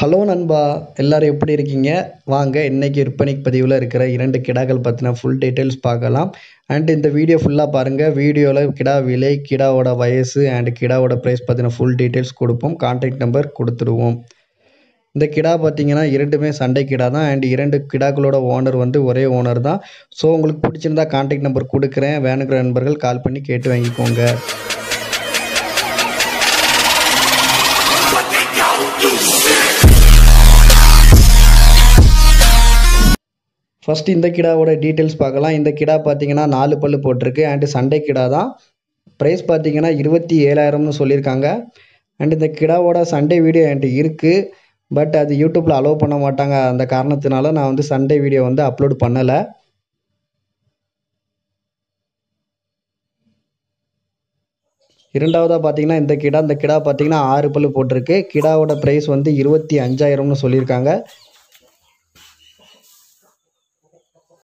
hello நண்பா எல்லோரும் எப்படி இருக்கீங்க வாங்க இன்றைக்கி விற்பனை பதிவில் இருக்கிற இரண்டு கிடாக்கள் பற்றின ஃபுல் டீட்டெயில்ஸ் பார்க்கலாம் அண்ட் இந்த வீடியோ ஃபுல்லாக பாருங்கள் வீடியோவில் கிடா விலை கிடாவோட வயசு அண்ட் கிடாவோட ப்ரைஸ் பற்றின ஃபுல் டீட்டெயில்ஸ் கொடுப்போம் கான்டாக்ட் நம்பர் கொடுத்துடுவோம் இந்த கிடா பார்த்தீங்கன்னா இரண்டுமே சண்டை கிடா தான் அண்ட் இரண்டு கிடாக்களோட ஓனர் வந்து ஒரே ஓனர் தான் ஸோ உங்களுக்கு பிடிச்சிருந்தா கான்டாக்ட் நம்பர் கொடுக்குறேன் வேணுங்கிற நண்பர்கள் கால் பண்ணி கேட்டு வாங்கிக்கோங்க ஃபஸ்ட்டு இந்த கிடாவோட டீட்டெயில்ஸ் பார்க்கலாம் இந்த கிடா பார்த்தீங்கன்னா நாலு பல்லு போட்டிருக்கு அண்டு சண்டை கிடா தான் ப்ரைஸ் பார்த்தீங்கன்னா இருபத்தி ஏழாயிரம்னு சொல்லியிருக்காங்க அண்ட் இந்த கிடாவோட சண்டே வீடியோ என்கிட்ட இருக்குது பட் அது யூடியூப்பில் அலோவ் பண்ண மாட்டாங்க அந்த காரணத்தினால நான் வந்து சண்டே வீடியோ வந்து அப்லோட் பண்ணலை இரண்டாவதாக பார்த்தீங்கன்னா இந்த கிடா இந்த கிடா பார்த்தீங்கன்னா ஆறு பல் போட்டிருக்கு கிடாவோட ப்ரைஸ் வந்து இருபத்தி அஞ்சாயிரம்னு சொல்லியிருக்காங்க